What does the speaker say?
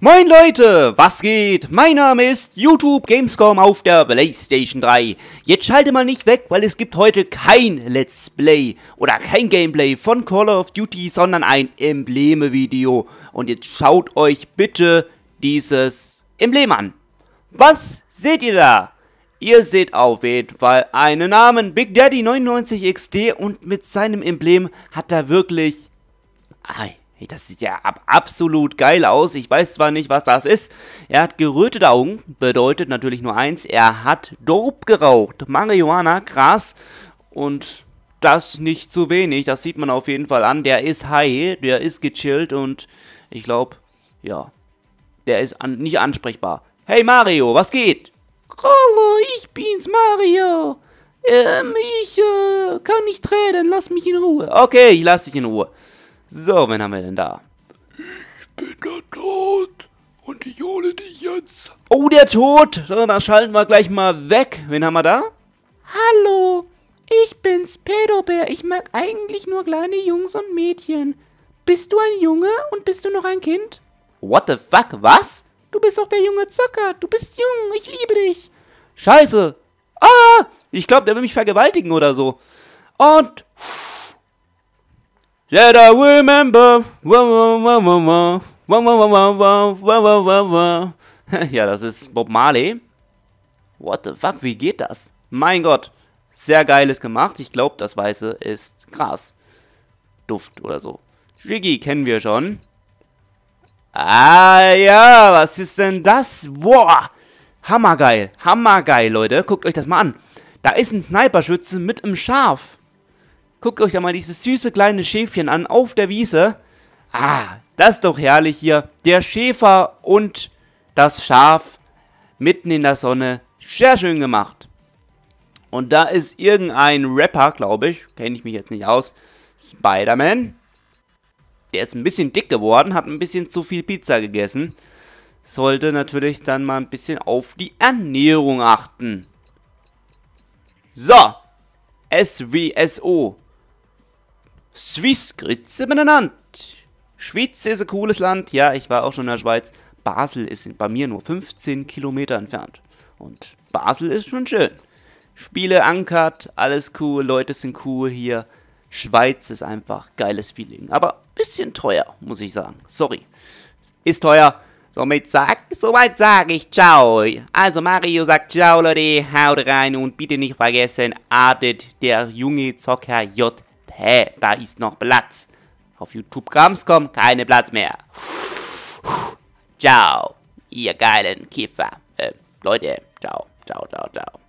Moin Leute, was geht? Mein Name ist YouTube Gamescom auf der Playstation 3. Jetzt schalte mal nicht weg, weil es gibt heute kein Let's Play oder kein Gameplay von Call of Duty, sondern ein Embleme-Video. Und jetzt schaut euch bitte dieses Emblem an. Was seht ihr da? Ihr seht auf jeden Fall einen Namen, Big Daddy 99XD und mit seinem Emblem hat er wirklich... Ei Hey, das sieht ja ab absolut geil aus. Ich weiß zwar nicht, was das ist. Er hat gerötete Augen, bedeutet natürlich nur eins, er hat Dope geraucht. Marihuana, Gras und das nicht zu wenig. Das sieht man auf jeden Fall an. Der ist high, der ist gechillt und ich glaube, ja, der ist an nicht ansprechbar. Hey Mario, was geht? Hallo, ich bin's Mario. Ähm, ich äh, kann nicht reden, lass mich in Ruhe. Okay, ich lass dich in Ruhe. So, wen haben wir denn da? Ich bin der Tod Und ich hole dich jetzt. Oh, der Tod. So, dann schalten wir gleich mal weg. Wen haben wir da? Hallo, ich bin's, Pedobär. Ich mag eigentlich nur kleine Jungs und Mädchen. Bist du ein Junge und bist du noch ein Kind? What the fuck, was? Du bist doch der junge Zocker. Du bist jung, ich liebe dich. Scheiße. Ah, ich glaube, der will mich vergewaltigen oder so. Und... Pff, that I remember. Ja, das ist Bob Marley. What the fuck, wie geht das? Mein Gott, sehr geiles gemacht. Ich glaube, das Weiße ist Gras. Duft oder so. Jiggy kennen wir schon. Ah ja, was ist denn das? Boah, hammergeil, hammergeil, Leute. Guckt euch das mal an. Da ist ein Sniperschütze mit einem Schaf. Guckt euch da mal dieses süße kleine Schäfchen an auf der Wiese. Ah, das ist doch herrlich hier. Der Schäfer und das Schaf mitten in der Sonne. Sehr schön gemacht. Und da ist irgendein Rapper, glaube ich, kenne ich mich jetzt nicht aus, Spider-Man. Der ist ein bisschen dick geworden, hat ein bisschen zu viel Pizza gegessen. Sollte natürlich dann mal ein bisschen auf die Ernährung achten. So, SWSO. Swiss grüße miteinander. Schweiz ist ein cooles Land. Ja, ich war auch schon in der Schweiz. Basel ist bei mir nur 15 Kilometer entfernt. Und Basel ist schon schön. Spiele ankert, alles cool, Leute sind cool hier. Schweiz ist einfach geiles Feeling. Aber bisschen teuer, muss ich sagen. Sorry. Ist teuer. Somit sag, soweit sage ich ciao. Also Mario sagt ciao Leute, haut rein und bitte nicht vergessen, adet der junge Zocker J hä, da ist noch Platz. Auf YouTube Gamscom keine Platz mehr. Ciao, ihr geilen Kiffer. Äh, Leute, ciao, ciao, ciao, ciao.